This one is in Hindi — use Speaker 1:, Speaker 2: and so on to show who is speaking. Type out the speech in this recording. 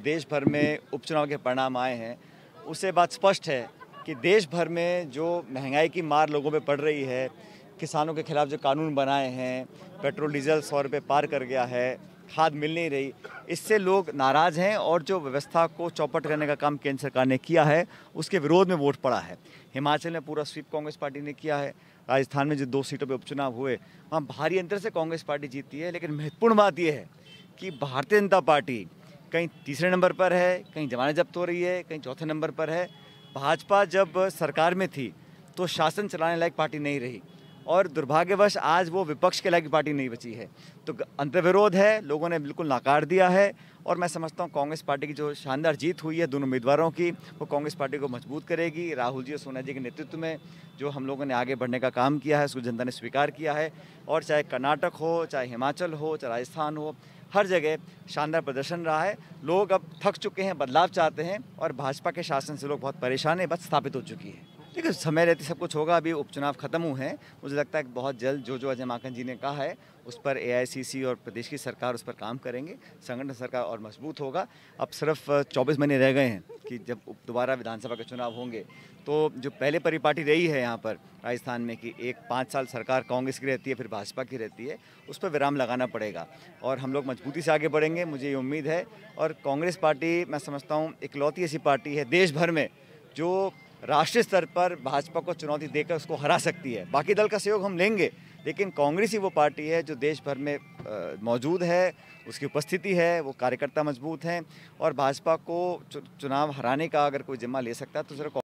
Speaker 1: देश भर में उपचुनाव के परिणाम आए हैं उससे बात स्पष्ट है कि देश भर में जो महंगाई की मार लोगों पे पड़ रही है किसानों के खिलाफ जो कानून बनाए हैं पेट्रोल डीजल सौ रुपये पार कर गया है खाद मिल नहीं रही इससे लोग नाराज़ हैं और जो व्यवस्था को चौपट करने का काम केंद्र सरकार ने किया है उसके विरोध में वोट पड़ा है हिमाचल में पूरा स्वीप कांग्रेस पार्टी ने किया है राजस्थान में जो दो सीटों पर उपचुनाव हुए वहाँ भारी अंतर से कांग्रेस पार्टी जीती है लेकिन महत्वपूर्ण बात यह है कि भारतीय जनता पार्टी कहीं तीसरे नंबर पर है कहीं जमानत जब्त हो रही है कहीं चौथे नंबर पर है भाजपा जब सरकार में थी तो शासन चलाने लायक पार्टी नहीं रही और दुर्भाग्यवश आज वो विपक्ष के लायक पार्टी नहीं बची है तो अंतर्विरोध है लोगों ने बिल्कुल नाकार दिया है और मैं समझता हूँ कांग्रेस पार्टी की जो शानदार जीत हुई है दोनों उम्मीदवारों की वो कांग्रेस पार्टी को मजबूत करेगी राहुल जी और सोनिया जी के नेतृत्व में जो हम लोगों ने आगे बढ़ने का काम किया है उसको जनता ने स्वीकार किया है और चाहे कर्नाटक हो चाहे हिमाचल हो चाहे राजस्थान हो हर जगह शानदार प्रदर्शन रहा है लोग अब थक चुके हैं बदलाव चाहते हैं और भाजपा के शासन से लोग बहुत परेशान है बस स्थापित हो चुकी है देखिए समय रहते सब कुछ होगा अभी उपचुनाव खत्म हुए हैं मुझे लगता है कि बहुत जल्द जो जो अजय माकन जी ने कहा है उस पर एआईसीसी और प्रदेश की सरकार उस पर काम करेंगे संगठन सरकार और मजबूत होगा अब सिर्फ 24 महीने रह गए हैं कि जब दोबारा विधानसभा के चुनाव होंगे तो जो पहले परिपाटी रही है यहाँ पर राजस्थान में कि एक पाँच साल सरकार कांग्रेस की रहती है फिर भाजपा की रहती है उस पर विराम लगाना पड़ेगा और हम लोग मजबूती से आगे बढ़ेंगे मुझे ये उम्मीद है और कांग्रेस पार्टी मैं समझता हूँ इकलौती ऐसी पार्टी है देश भर में जो राष्ट्रीय स्तर पर भाजपा को चुनौती देकर उसको हरा सकती है बाकी दल का सहयोग हम लेंगे लेकिन कांग्रेस ही वो पार्टी है जो देश भर में मौजूद है उसकी उपस्थिति है वो कार्यकर्ता मजबूत हैं और भाजपा को चुनाव हराने का अगर कोई जिम्मा ले सकता है तो सिर्फ